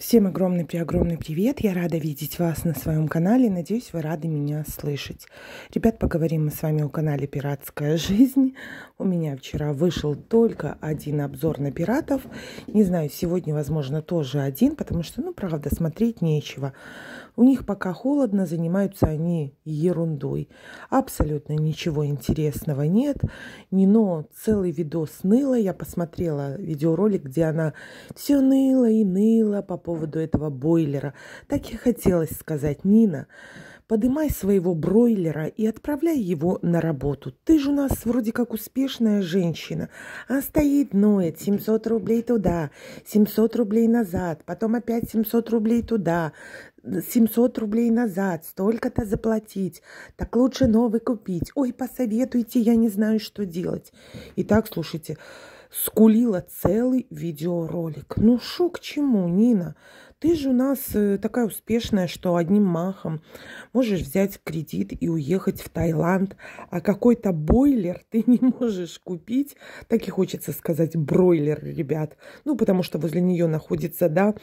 Всем огромный при огромный привет! Я рада видеть вас на своем канале. Надеюсь, вы рады меня слышать. Ребят, поговорим мы с вами о канале Пиратская жизнь. У меня вчера вышел только один обзор на пиратов. Не знаю, сегодня, возможно, тоже один, потому что, ну, правда, смотреть нечего. У них пока холодно, занимаются они ерундой. Абсолютно ничего интересного нет. Нино целый видос ныла. Я посмотрела видеоролик, где она все ныла и ныла по поводу этого бойлера. Так и хотелось сказать, Нина, подымай своего бройлера и отправляй его на работу. Ты же у нас вроде как успешная женщина. А стоит, ноет, 700 рублей туда, 700 рублей назад, потом опять 700 рублей туда, 700 рублей назад, столько-то заплатить, так лучше новый купить. Ой, посоветуйте, я не знаю, что делать. Итак, слушайте, скулила целый видеоролик. Ну шо к чему, Нина? Ты же у нас э, такая успешная, что одним махом можешь взять кредит и уехать в Таиланд, а какой-то бойлер ты не можешь купить. Так и хочется сказать бройлер, ребят. Ну, потому что возле нее находится, да,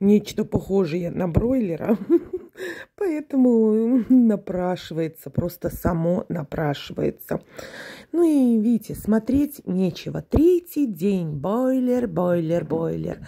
нечто похожее на бройлера. Поэтому напрашивается, просто само напрашивается. Ну и видите, смотреть нечего. Третий день. Бойлер, бойлер, бойлер.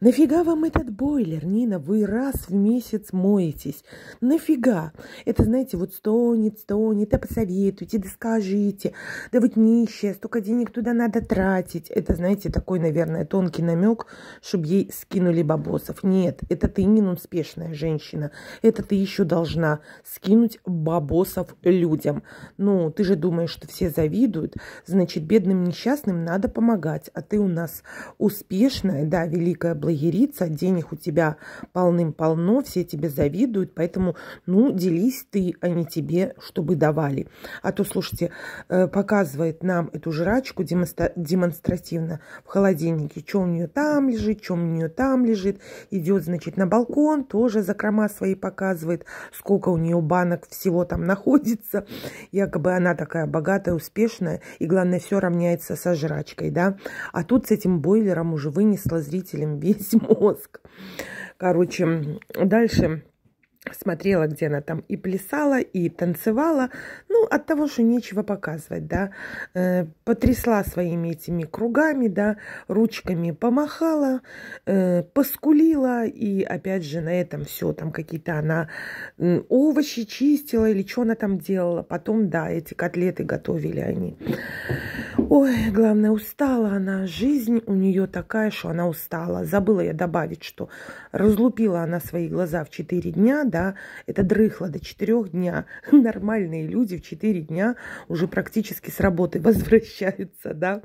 Нафига вам этот бойлер, Нина? Вы раз в месяц моетесь. Нафига? Это, знаете, вот стонет, стонет, да посоветуйте, да скажите. Да вот нищая, столько денег туда надо тратить. Это, знаете, такой, наверное, тонкий намек, чтобы ей скинули бабосов. Нет, это ты не успешная женщина. Это ты еще должна скинуть бабосов людям. Ну, ты же думаешь, что все завидуют. Значит, бедным несчастным надо помогать. А ты у нас успешная, да, великая благодарность лагерица, денег у тебя полным-полно, все тебе завидуют, поэтому, ну, делись ты, а не тебе, чтобы давали. А то, слушайте, э, показывает нам эту жрачку демонстра- демонстративно в холодильнике, что у нее там лежит, что у нее там лежит, идет, значит, на балкон, тоже закрома свои показывает, сколько у нее банок всего там находится, якобы она такая богатая, успешная, и главное, все равняется со жрачкой, да, а тут с этим бойлером уже вынесла зрителям весь весь мозг. Короче, дальше смотрела, где она там и плясала, и танцевала. Ну, от того, что нечего показывать, да. Э, потрясла своими этими кругами, да, ручками помахала, э, поскулила. И опять же на этом все, там какие-то она овощи чистила или что она там делала. Потом, да, эти котлеты готовили они. Ой, главное, устала она. Жизнь у нее такая, что она устала. Забыла я добавить, что разлупила она свои глаза в 4 дня, да, это дрыхло до 4 дня. Нормальные люди в 4 дня уже практически с работы возвращаются, да.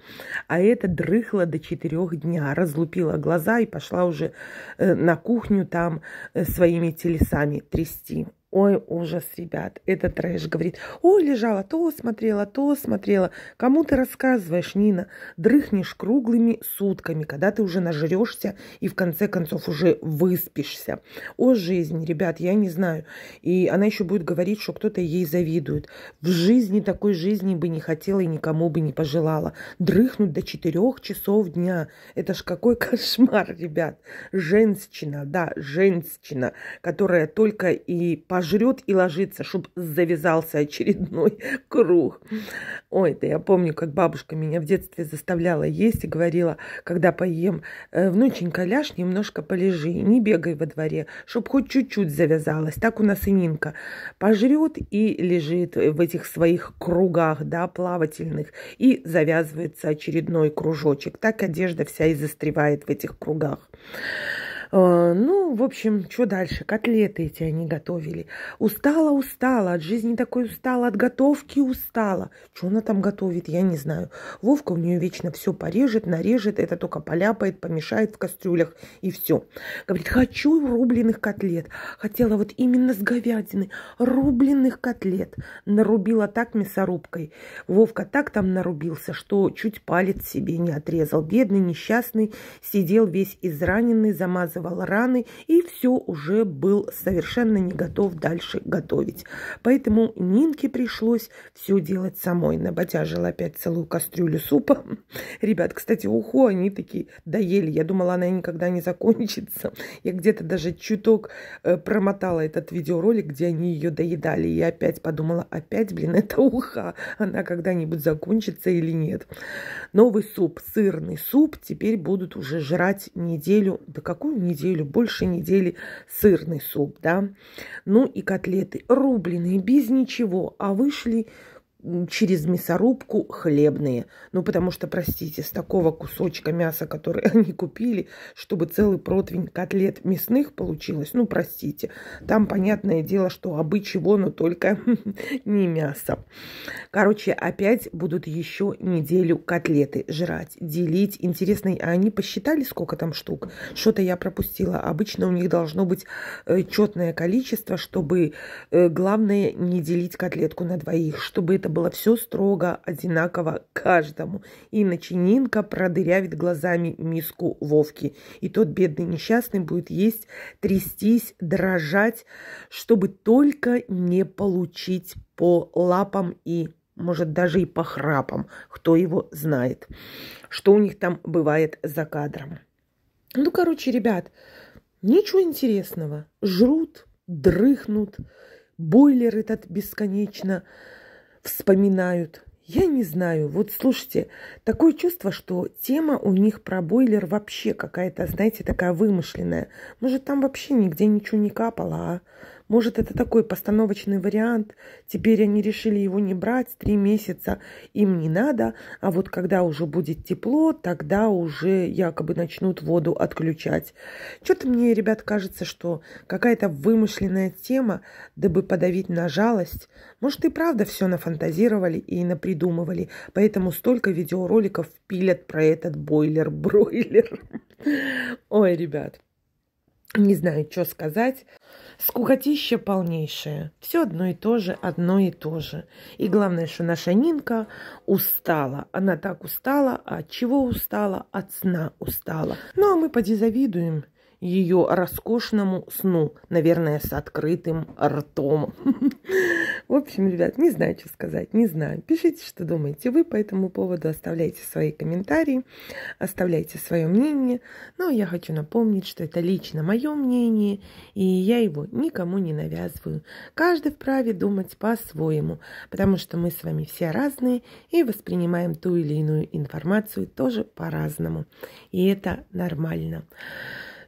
А это дрыхло до 4 дня. Разлупила глаза и пошла уже э, на кухню там э, своими телесами трясти. Ой, ужас, ребят, это трэш. Говорит, ой, лежала, то смотрела, то смотрела. Кому ты рассказываешь, Нина? Дрыхнешь круглыми сутками, когда ты уже нажрешься и в конце концов уже выспишься. О, жизнь, ребят, я не знаю. И она еще будет говорить, что кто-то ей завидует. В жизни такой жизни бы не хотела и никому бы не пожелала. Дрыхнуть до четырех часов дня. Это ж какой кошмар, ребят. Женщина, да, женщина, которая только и пожалуйста жрет и ложится, чтобы завязался очередной круг. Ой, да я помню, как бабушка меня в детстве заставляла есть и говорила, когда поем, «Э, внученька, ляжь, немножко полежи, не бегай во дворе, чтобы хоть чуть-чуть завязалась. Так у нас и Нинка пожрет и лежит в этих своих кругах, да, плавательных, и завязывается очередной кружочек. Так одежда вся и застревает в этих кругах. Э, ну, в общем, что дальше? Котлеты эти они готовили. Устала, устала, от жизни такой устала, от готовки устала. Что она там готовит, я не знаю. Вовка у нее вечно все порежет, нарежет, это только поляпает, помешает в кастрюлях и все. Говорит, хочу рубленых котлет. Хотела вот именно с говядины рубленых котлет. Нарубила так мясорубкой. Вовка так там нарубился, что чуть палец себе не отрезал. Бедный, несчастный, сидел весь израненный, замазывал заживал раны и все уже был совершенно не готов дальше готовить. Поэтому Нинке пришлось все делать самой. Наботяжила опять целую кастрюлю супа. Ребят, кстати, уху они такие доели. Я думала, она никогда не закончится. Я где-то даже чуток э, промотала этот видеоролик, где они ее доедали. И опять подумала, опять, блин, это уха. Она когда-нибудь закончится или нет. Новый суп, сырный суп, теперь будут уже жрать неделю. Да какую неделю, больше недели сырный суп, да. Ну и котлеты рубленые, без ничего, а вышли через мясорубку хлебные. Ну, потому что, простите, с такого кусочка мяса, который они купили, чтобы целый противень котлет мясных получилось, ну, простите. Там, понятное дело, что обы чего, но только не мясо. Короче, опять будут еще неделю котлеты жрать, делить. Интересно, а они посчитали, сколько там штук? Что-то я пропустила. Обычно у них должно быть э, четное количество, чтобы э, главное не делить котлетку на двоих, чтобы это было все строго, одинаково каждому. И начининка продырявит глазами миску Вовки. И тот бедный несчастный будет есть, трястись, дрожать, чтобы только не получить по лапам и может, даже и по храпам, кто его знает, что у них там бывает за кадром. Ну, короче, ребят, ничего интересного. Жрут, дрыхнут, бойлер этот бесконечно вспоминают. Я не знаю. Вот слушайте, такое чувство, что тема у них про бойлер вообще какая-то, знаете, такая вымышленная. Может, там вообще нигде ничего не капало, а? Может, это такой постановочный вариант. Теперь они решили его не брать, три месяца им не надо, а вот когда уже будет тепло, тогда уже якобы начнут воду отключать. Что-то мне, ребят, кажется, что какая-то вымышленная тема, дабы подавить на жалость. Может, и правда все нафантазировали и напридумывали, поэтому столько видеороликов пилят про этот бойлер-бройлер. Ой, ребят, не знаю, что сказать. Скукотища полнейшая. Все одно и то же, одно и то же. И главное, что наша Нинка устала. Она так устала. А от чего устала? От сна устала. Ну, а мы поди завидуем ее роскошному сну. Наверное, с открытым ртом. В общем, ребят, не знаю, что сказать, не знаю. Пишите, что думаете вы по этому поводу, оставляйте свои комментарии, оставляйте свое мнение. Но я хочу напомнить, что это лично мое мнение, и я его никому не навязываю. Каждый вправе думать по-своему, потому что мы с вами все разные и воспринимаем ту или иную информацию тоже по-разному. И это нормально.